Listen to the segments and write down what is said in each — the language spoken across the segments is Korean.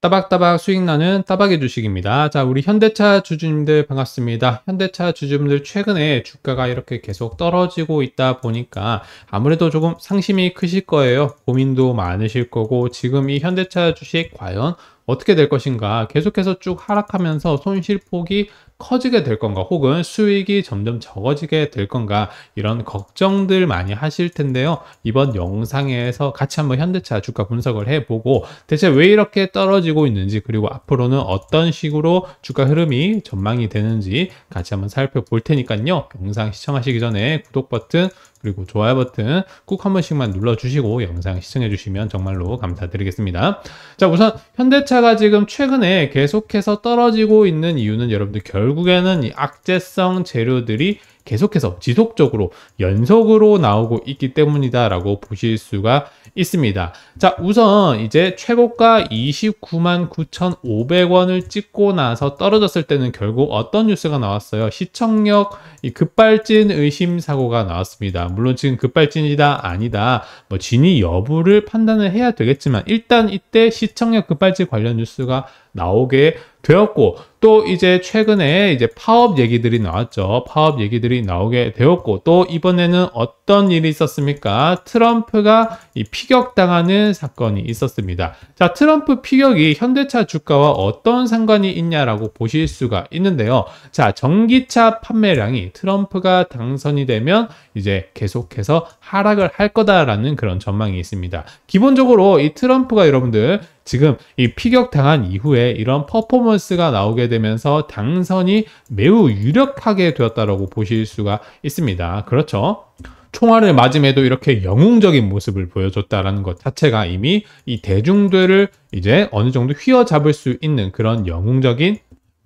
따박따박 수익 나는 따박의 주식입니다. 자, 우리 현대차 주주님들 반갑습니다. 현대차 주주님들 최근에 주가가 이렇게 계속 떨어지고 있다 보니까 아무래도 조금 상심이 크실 거예요. 고민도 많으실 거고 지금 이 현대차 주식 과연 어떻게 될 것인가 계속해서 쭉 하락하면서 손실폭이 커지게 될 건가 혹은 수익이 점점 적어지게 될 건가 이런 걱정들 많이 하실 텐데요. 이번 영상에서 같이 한번 현대차 주가 분석을 해보고 대체 왜 이렇게 떨어지고 있는지 그리고 앞으로는 어떤 식으로 주가 흐름이 전망이 되는지 같이 한번 살펴볼 테니까요. 영상 시청하시기 전에 구독 버튼 그리고 좋아요 버튼 꾹한 번씩만 눌러주시고 영상 시청해주시면 정말로 감사드리겠습니다. 자 우선 현대차가 지금 최근에 계속해서 떨어지고 있는 이유는 여러분들 결 결국에는 이 악재성 재료들이 계속해서 지속적으로 연속으로 나오고 있기 때문이다라고 보실 수가 있습니다. 자, 우선 이제 최고가 29만 9,500원을 찍고 나서 떨어졌을 때는 결국 어떤 뉴스가 나왔어요? 시청력 급발진 의심 사고가 나왔습니다. 물론 지금 급발진이다 아니다 뭐 진위 여부를 판단을 해야 되겠지만 일단 이때 시청력 급발진 관련 뉴스가 나오게 되었고 또 이제 최근에 이제 파업 얘기들이 나왔죠. 파업 얘기들이 나오게 되었고 또 이번에는 어떤 일이 있었습니까? 트럼프가 이 피격당하는 사건이 있었습니다. 자, 트럼프 피격이 현대차 주가와 어떤 상관이 있냐라고 보실 수가 있는데요. 자, 전기차 판매량이 트럼프가 당선이 되면 이제 계속해서 하락을 할 거다라는 그런 전망이 있습니다. 기본적으로 이 트럼프가 여러분들 지금 이 피격당한 이후에 이런 퍼포먼스가 나오게 되면서 당선이 매우 유력하게 되었다고 보실 수가 있습니다. 그렇죠? 총알을 맞음에도 이렇게 영웅적인 모습을 보여줬다라는 것 자체가 이미 이 대중들을 이제 어느 정도 휘어잡을 수 있는 그런 영웅적인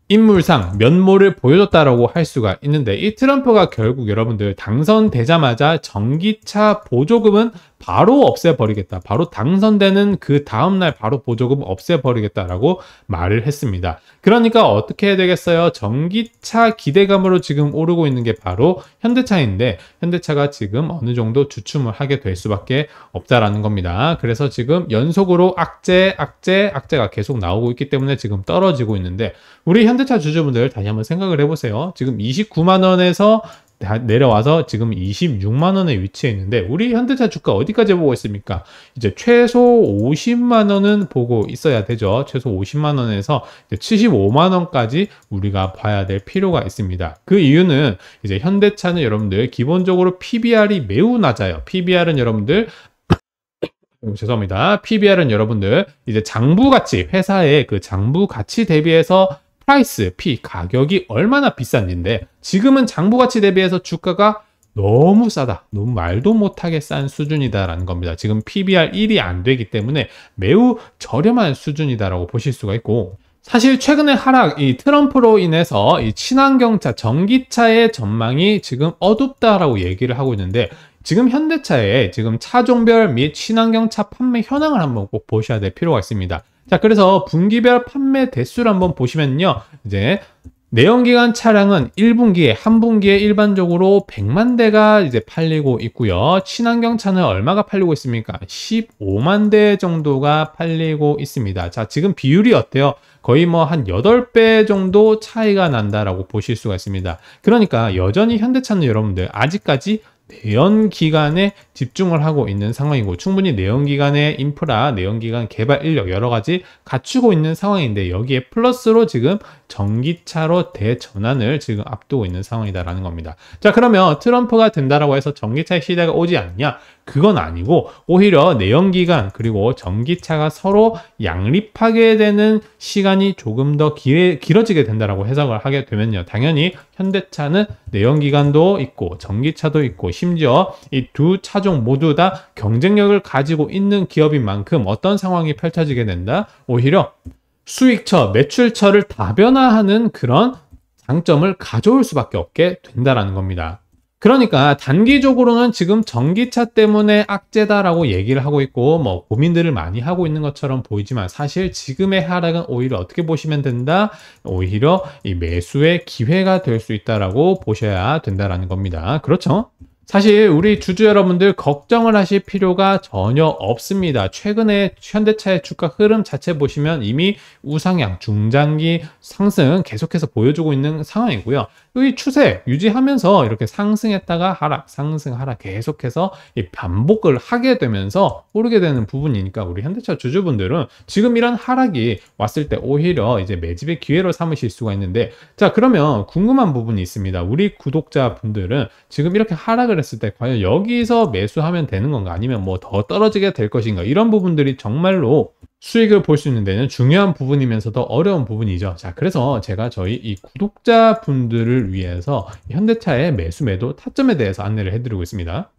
인물상 면모를 보여줬다라고 할 수가 있는데 이 트럼프가 결국 여러분들 당선되자마자 전기차 보조금은 바로 없애버리겠다. 바로 당선되는 그 다음날 바로 보조금 없애버리겠다라고 말을 했습니다. 그러니까 어떻게 해야 되겠어요? 전기차 기대감으로 지금 오르고 있는 게 바로 현대차인데 현대차가 지금 어느 정도 주춤을 하게 될 수밖에 없다라는 겁니다. 그래서 지금 연속으로 악재, 악재, 악재가 계속 나오고 있기 때문에 지금 떨어지고 있는데 우리 현대차 주주분들 다시 한번 생각을 해보세요. 지금 29만 원에서 내려와서 지금 26만 원에 위치해 있는데 우리 현대차 주가 어디까지 보고 있습니까? 이제 최소 50만 원은 보고 있어야 되죠. 최소 50만 원에서 75만 원까지 우리가 봐야 될 필요가 있습니다. 그 이유는 이제 현대차는 여러분들 기본적으로 PBR이 매우 낮아요. PBR은 여러분들 죄송합니다. PBR은 여러분들 이제 장부 가치 회사의 그 장부 가치 대비해서 프라이스, P, 가격이 얼마나 비싼지인데 지금은 장부 가치 대비해서 주가가 너무 싸다. 너무 말도 못하게 싼 수준이다라는 겁니다. 지금 PBR 1이 안 되기 때문에 매우 저렴한 수준이다라고 보실 수가 있고 사실 최근의 하락, 이 트럼프로 인해서 이 친환경차, 전기차의 전망이 지금 어둡다라고 얘기를 하고 있는데 지금 현대차의 지금 차종별 및 친환경차 판매 현황을 한번 꼭 보셔야 될 필요가 있습니다. 자, 그래서 분기별 판매 대수를 한번 보시면요. 이제 내연기관 차량은 1분기에 1 분기에 일반적으로 100만 대가 이제 팔리고 있고요. 친환경 차는 얼마가 팔리고 있습니까? 15만 대 정도가 팔리고 있습니다. 자, 지금 비율이 어때요? 거의 뭐 한 8배 정도 차이가 난다라고 보실 수가 있습니다. 그러니까 여전히 현대차는 여러분들 아직까지 내연 기관에 집중을 하고 있는 상황이고 충분히 내연 기관의 인프라, 내연 기관 개발 인력 여러 가지 갖추고 있는 상황인데 여기에 플러스로 지금 전기차로 대전환을 지금 앞두고 있는 상황이다라는 겁니다. 자 그러면 트럼프가 된다라고 해서 전기차의 시대가 오지 않냐? 그건 아니고 오히려 내연기관 그리고 전기차가 서로 양립하게 되는 시간이 조금 더 길, 길어지게 된다라고 해석을 하게 되면요. 당연히 현대차는 내연기관도 있고 전기차도 있고 심지어 이 두 차종 모두 다 경쟁력을 가지고 있는 기업인 만큼 어떤 상황이 펼쳐지게 된다? 오히려 수익처, 매출처를 다변화하는 그런 장점을 가져올 수밖에 없게 된다라는 겁니다. 그러니까 단기적으로는 지금 전기차 때문에 악재다라고 얘기를 하고 있고 뭐 고민들을 많이 하고 있는 것처럼 보이지만 사실 지금의 하락은 오히려 어떻게 보시면 된다? 오히려 이 매수의 기회가 될 수 있다라고 보셔야 된다라는 겁니다. 그렇죠? 사실 우리 주주 여러분들 걱정을 하실 필요가 전혀 없습니다. 최근에 현대차의 주가 흐름 자체 보시면 이미 우상향 중장기 상승 계속해서 보여주고 있는 상황이고요. 이 추세 유지하면서 이렇게 상승했다가 하락 상승 하락 계속해서 반복을 하게 되면서 오르게 되는 부분이니까 우리 현대차 주주분들은 지금 이런 하락이 왔을 때 오히려 이제 매집의 기회로 삼으실 수가 있는데 자 그러면 궁금한 부분이 있습니다. 우리 구독자분들은 지금 이렇게 하락을 판단을때 과연 여기서 매수하면 되는 건가 아니면 뭐 더 떨어지게 될 것인가 이런 부분들이 정말로 수익을 볼 수 있는 데는 중요한 부분이면서도 어려운 부분이죠. 자, 그래서 제가 저희 이 구독자분들을 위해서 현대차의 매수 매도 타점에 대해서 안내를 해드리고 있습니다.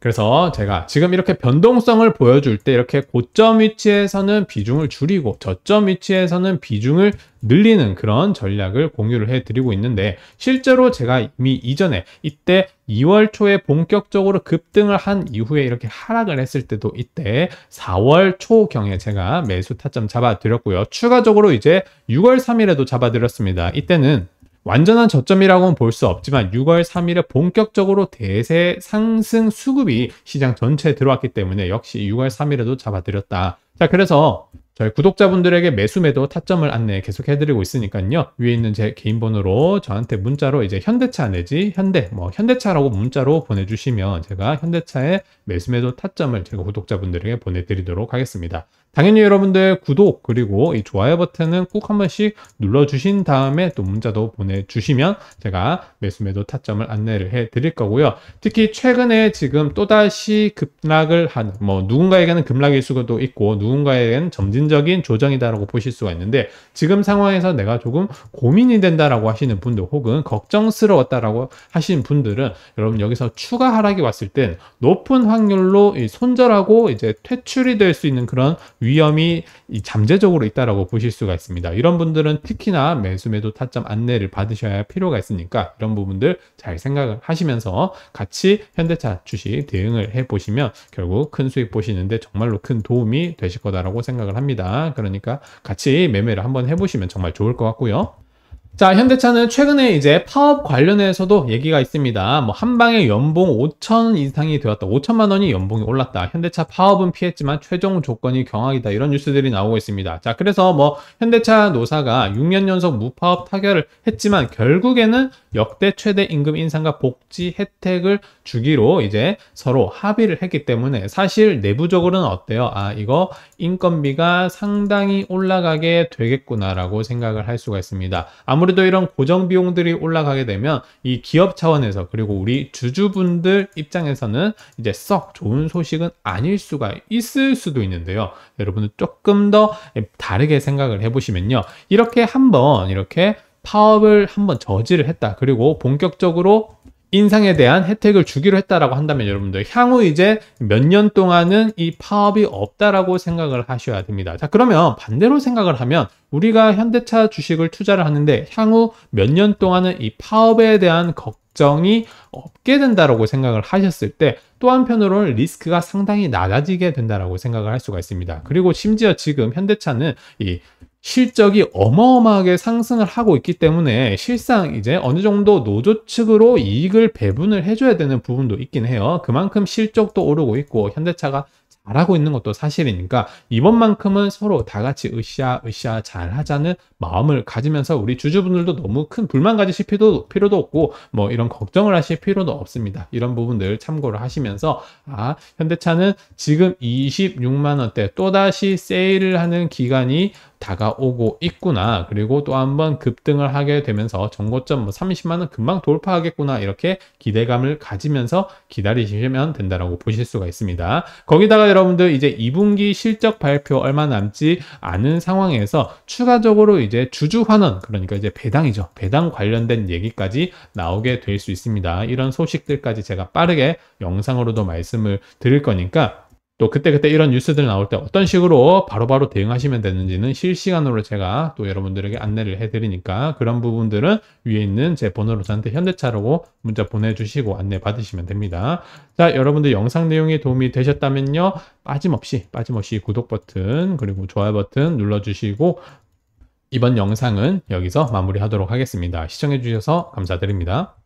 그래서 제가 지금 이렇게 변동성을 보여줄 때 이렇게 고점 위치에서는 비중을 줄이고 저점 위치에서는 비중을 늘리는 그런 전략을 공유를 해드리고 있는데 실제로 제가 이미 이전에 이때 2월 초에 본격적으로 급등을 한 이후에 이렇게 하락을 했을 때도 이때 4월 초경에 제가 매수 타점 잡아드렸고요. 추가적으로 이제 6월 3일에도 잡아드렸습니다. 이때는 완전한 저점이라고는 볼 수 없지만 6월 3일에 본격적으로 대세 상승 수급이 시장 전체에 들어왔기 때문에 역시 6월 3일에도 잡아들였다. 자, 그래서 저희 구독자분들에게 매수 매도 타점을 안내 계속 해드리고 있으니까요. 위에 있는 제 개인 번호로 저한테 문자로 이제 현대차 내지 현대 뭐 현대차라고 문자로 보내주시면 제가 현대차의 매수 매도 타점을 제가 구독자분들에게 보내드리도록 하겠습니다. 당연히 여러분들 구독 그리고 이 좋아요 버튼은 꼭 한 번씩 눌러주신 다음에 또 문자도 보내주시면 제가 매수 매도 타점을 안내를 해드릴 거고요. 특히 최근에 지금 또다시 급락을 한 뭐 누군가에게는 급락일 수도 있고 누군가에게는 점진 점진적인 조정이다라고 보실 수가 있는데 지금 상황에서 내가 조금 고민이 된다라고 하시는 분들 혹은 걱정스러웠다라고 하시는 분들은 여러분 여기서 추가 하락이 왔을 땐 높은 확률로 손절하고 이제 퇴출이 될 수 있는 그런 위험이 잠재적으로 있다라고 보실 수가 있습니다. 이런 분들은 특히나 매수 매도 타점 안내를 받으셔야 할 필요가 있으니까 이런 부분들 잘 생각을 하시면서 같이 현대차 주식 대응을 해 보시면 결국 큰 수익 보시는데 정말로 큰 도움이 되실 거다라고 생각을 합니다. 합니다. 그러니까 같이 매매를 한번 해보시면 정말 좋을 것 같고요. 자, 현대차는 최근에 이제 파업 관련해서도 얘기가 있습니다. 뭐 한방에 연봉 5천 이상이 되었다. 5천만 원이 연봉이 올랐다. 현대차 파업은 피했지만 최종 조건이 경악이다. 이런 뉴스들이 나오고 있습니다. 자, 그래서 뭐 현대차 노사가 6년 연속 무파업 타결을 했지만 결국에는 역대 최대 임금 인상과 복지 혜택을 주기로 이제 서로 합의를 했기 때문에 사실 내부적으로는 어때요? 아, 이거 인건비가 상당히 올라가게 되겠구나라고 생각을 할 수가 있습니다. 아무래도 아무래도 이런 고정 비용들이 올라가게 되면 이 기업 차원에서 그리고 우리 주주분들 입장에서는 이제 썩 좋은 소식은 아닐 수가 있을 수도 있는데요. 여러분은 조금 더 다르게 생각을 해보시면요. 이렇게 한번 이렇게 파업을 한번 저지를 했다. 그리고 본격적으로 인상에 대한 혜택을 주기로 했다라고 한다면 여러분들 향후 이제 몇 년 동안은 이 파업이 없다라고 생각을 하셔야 됩니다. 자 그러면 반대로 생각을 하면 우리가 현대차 주식을 투자를 하는데 향후 몇 년 동안은 이 파업에 대한 걱정이 없게 된다라고 생각을 하셨을 때 또 한편으로는 리스크가 상당히 낮아지게 된다라고 생각을 할 수가 있습니다. 그리고 심지어 지금 현대차는 이 실적이 어마어마하게 상승을 하고 있기 때문에 실상 이제 어느 정도 노조 측으로 이익을 배분을 해줘야 되는 부분도 있긴 해요. 그만큼 실적도 오르고 있고 현대차가 잘하고 있는 것도 사실이니까 이번만큼은 서로 다 같이 으쌰 으쌰 잘하자는 마음을 가지면서 우리 주주분들도 너무 큰 불만 가지실 필요도, 필요도 없고 뭐 이런 걱정을 하실 필요도 없습니다. 이런 부분들 참고를 하시면서 아 현대차는 지금 26만 원대 또다시 세일을 하는 기간이 다가오고 있구나 그리고 또 한번 급등을 하게 되면서 전고점 뭐 30만원 금방 돌파하겠구나 이렇게 기대감을 가지면서 기다리시면 된다라고 보실 수가 있습니다 거기다가 여러분들 이제 2분기 실적 발표 얼마 남지 않은 상황에서 추가적으로 이제 주주 환원 그러니까 이제 배당이죠 배당 관련된 얘기까지 나오게 될 수 있습니다 이런 소식들까지 제가 빠르게 영상으로도 말씀을 드릴 거니까 또 그때그때 이런 뉴스들 나올 때 어떤 식으로 바로바로 바로 대응하시면 되는지는 실시간으로 제가 또 여러분들에게 안내를 해드리니까 그런 부분들은 위에 있는 제 번호로 저한테 현대차로 문자 보내주시고 안내 받으시면 됩니다. 자 여러분들 영상 내용이 도움이 되셨다면요. 빠짐없이 빠짐없이 구독 버튼 그리고 좋아요 버튼 눌러주시고 이번 영상은 여기서 마무리하도록 하겠습니다. 시청해주셔서 감사드립니다.